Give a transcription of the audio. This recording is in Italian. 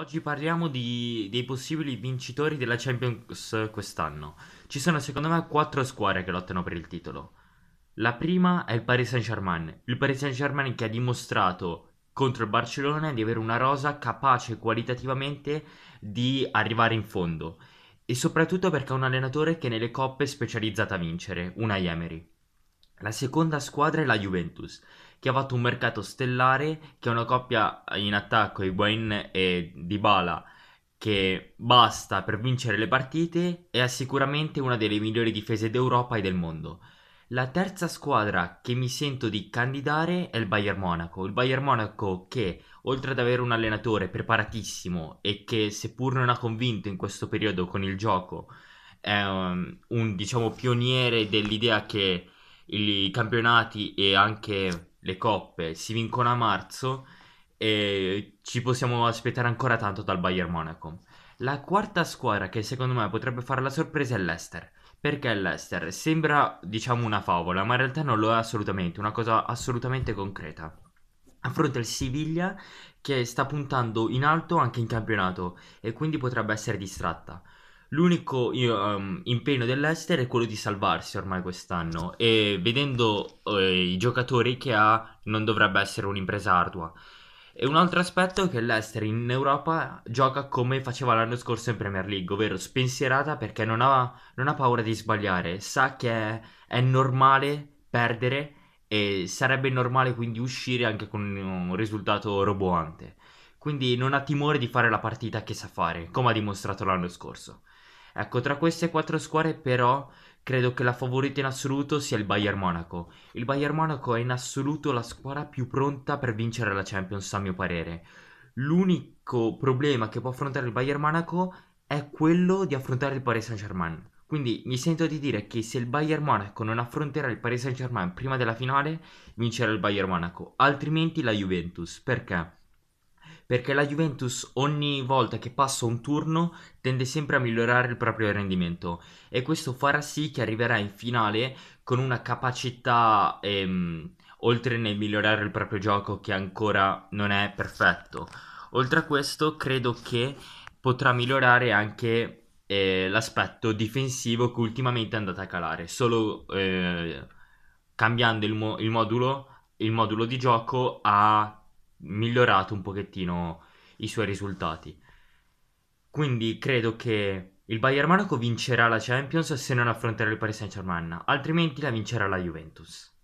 Oggi parliamo di, dei possibili vincitori della Champions quest'anno. Ci sono secondo me quattro squadre che lottano per il titolo. La prima è il Paris Saint-Germain. Il Paris Saint-Germain che ha dimostrato contro il Barcellona di avere una rosa capace qualitativamente di arrivare in fondo. E soprattutto perché ha un allenatore che nelle coppe è specializzato a vincere, una Emery. La seconda squadra è la Juventus che ha fatto un mercato stellare, che ha una coppia in attacco, Iguain e Dybala, che basta per vincere le partite e ha sicuramente una delle migliori difese d'Europa e del mondo. La terza squadra che mi sento di candidare è il Bayern Monaco. Il Bayern Monaco che, oltre ad avere un allenatore preparatissimo e che seppur non ha convinto in questo periodo con il gioco, è um, un diciamo pioniere dell'idea che i campionati e anche le coppe si vincono a marzo e ci possiamo aspettare ancora tanto dal Bayern Monaco. La quarta squadra che secondo me potrebbe fare la sorpresa è l'Ester. Perché l'Ester? Sembra diciamo una favola, ma in realtà non lo è assolutamente, una cosa assolutamente concreta. Affronta il Siviglia che sta puntando in alto anche in campionato e quindi potrebbe essere distratta. L'unico um, impegno dell'Ester è quello di salvarsi ormai quest'anno e vedendo eh, i giocatori che ha non dovrebbe essere un'impresa ardua. E un altro aspetto è che l'Ester in Europa gioca come faceva l'anno scorso in Premier League, ovvero spensierata perché non ha, non ha paura di sbagliare, sa che è, è normale perdere e sarebbe normale quindi uscire anche con un risultato roboante quindi non ha timore di fare la partita che sa fare, come ha dimostrato l'anno scorso. Ecco, tra queste quattro squadre però credo che la favorita in assoluto sia il Bayern Monaco. Il Bayern Monaco è in assoluto la squadra più pronta per vincere la Champions, a mio parere. L'unico problema che può affrontare il Bayern Monaco è quello di affrontare il Paris Saint-Germain. Quindi mi sento di dire che se il Bayern Monaco non affronterà il Paris Saint-Germain prima della finale, vincerà il Bayern Monaco, altrimenti la Juventus. Perché? perché la Juventus ogni volta che passa un turno tende sempre a migliorare il proprio rendimento e questo farà sì che arriverà in finale con una capacità ehm, oltre nel migliorare il proprio gioco che ancora non è perfetto. Oltre a questo credo che potrà migliorare anche eh, l'aspetto difensivo che ultimamente è andato a calare, solo eh, cambiando il, mo- il, modulo, il modulo di gioco a migliorato un pochettino i suoi risultati. Quindi credo che il Bayern Monaco vincerà la Champions se non affronterà il Paris Saint-Germain, altrimenti la vincerà la Juventus.